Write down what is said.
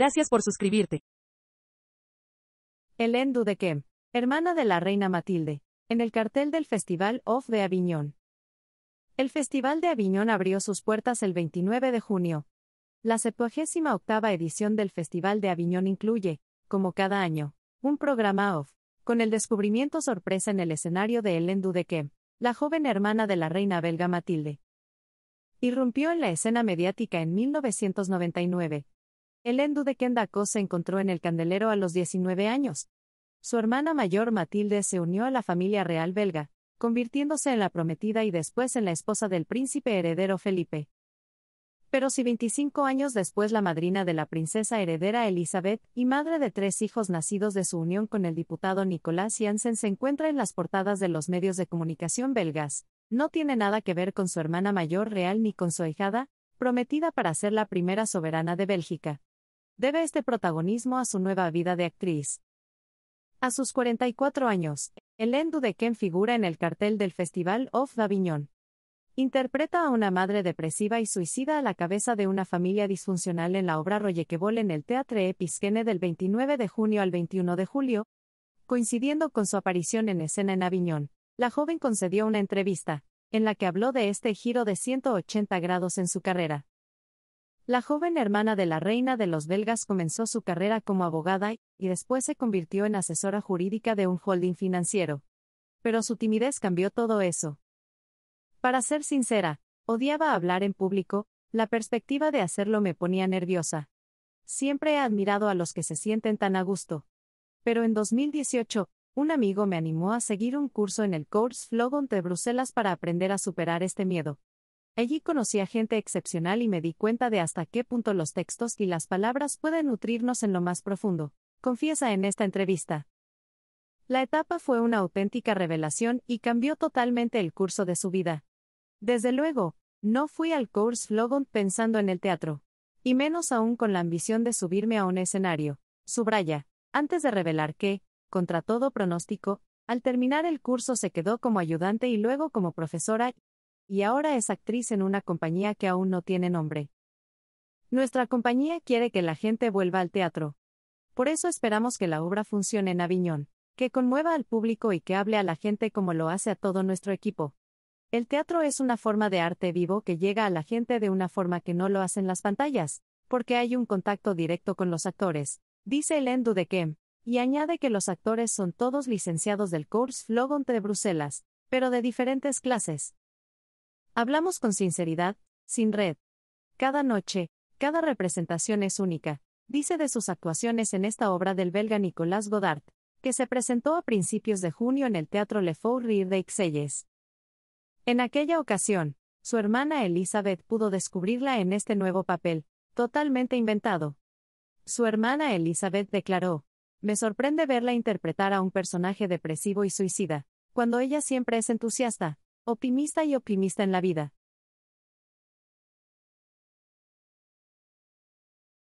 Gracias por suscribirte. Hélène Dudequem, hermana de la reina Matilde, en el cartel del Festival Off de Aviñón. El Festival de Aviñón abrió sus puertas el 29 de junio. La 78 octava edición del Festival de Aviñón incluye, como cada año, un programa off, con el descubrimiento sorpresa en el escenario de Hélène Dudequem, la joven hermana de la reina belga Matilde. Irrumpió en la escena mediática en 1999, el Endu de Kendako se encontró en el candelero a los 19 años. Su hermana mayor Matilde se unió a la familia real belga, convirtiéndose en la prometida y después en la esposa del príncipe heredero Felipe. Pero si 25 años después la madrina de la princesa heredera Elizabeth y madre de tres hijos nacidos de su unión con el diputado Nicolás Janssen se encuentra en las portadas de los medios de comunicación belgas, no tiene nada que ver con su hermana mayor real ni con su hijada, prometida para ser la primera soberana de Bélgica debe este protagonismo a su nueva vida de actriz. A sus 44 años, Hélène Ken figura en el cartel del Festival of Avignon. Interpreta a una madre depresiva y suicida a la cabeza de una familia disfuncional en la obra Royequebol en el Teatre Episquene del 29 de junio al 21 de julio. Coincidiendo con su aparición en escena en Aviñón, la joven concedió una entrevista, en la que habló de este giro de 180 grados en su carrera. La joven hermana de la reina de los belgas comenzó su carrera como abogada y después se convirtió en asesora jurídica de un holding financiero. Pero su timidez cambió todo eso. Para ser sincera, odiaba hablar en público, la perspectiva de hacerlo me ponía nerviosa. Siempre he admirado a los que se sienten tan a gusto. Pero en 2018, un amigo me animó a seguir un curso en el Cours Flogon de Bruselas para aprender a superar este miedo. Allí conocí a gente excepcional y me di cuenta de hasta qué punto los textos y las palabras pueden nutrirnos en lo más profundo, confiesa en esta entrevista. La etapa fue una auténtica revelación y cambió totalmente el curso de su vida. Desde luego, no fui al course Logan pensando en el teatro, y menos aún con la ambición de subirme a un escenario, subraya, antes de revelar que, contra todo pronóstico, al terminar el curso se quedó como ayudante y luego como profesora y ahora es actriz en una compañía que aún no tiene nombre. Nuestra compañía quiere que la gente vuelva al teatro. Por eso esperamos que la obra funcione en Aviñón, que conmueva al público y que hable a la gente como lo hace a todo nuestro equipo. El teatro es una forma de arte vivo que llega a la gente de una forma que no lo hacen las pantallas, porque hay un contacto directo con los actores, dice Hélène Dudekem, y añade que los actores son todos licenciados del Cours Flogont de Bruselas, pero de diferentes clases, Hablamos con sinceridad, sin red. Cada noche, cada representación es única, dice de sus actuaciones en esta obra del belga Nicolas Godard, que se presentó a principios de junio en el Teatro Le Faux Rire de Ixelles. En aquella ocasión, su hermana Elizabeth pudo descubrirla en este nuevo papel, totalmente inventado. Su hermana Elizabeth declaró, Me sorprende verla interpretar a un personaje depresivo y suicida, cuando ella siempre es entusiasta, Optimista y optimista en la vida.